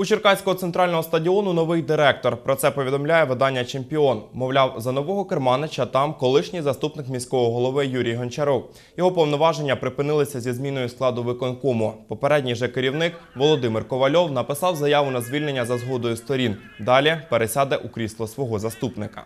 У Черкаського центрального стадіону новий директор. Про це повідомляє видання Чемпіон. Мовляв, за нового керманича там колишній заступник міського голови Юрій Гончаров. Його повноваження припинилися зі зміною складу виконкому. Попередній же керівник Володимир Ковальов написав заяву на звільнення за згодою сторін. Далі пересяде у крісло свого заступника.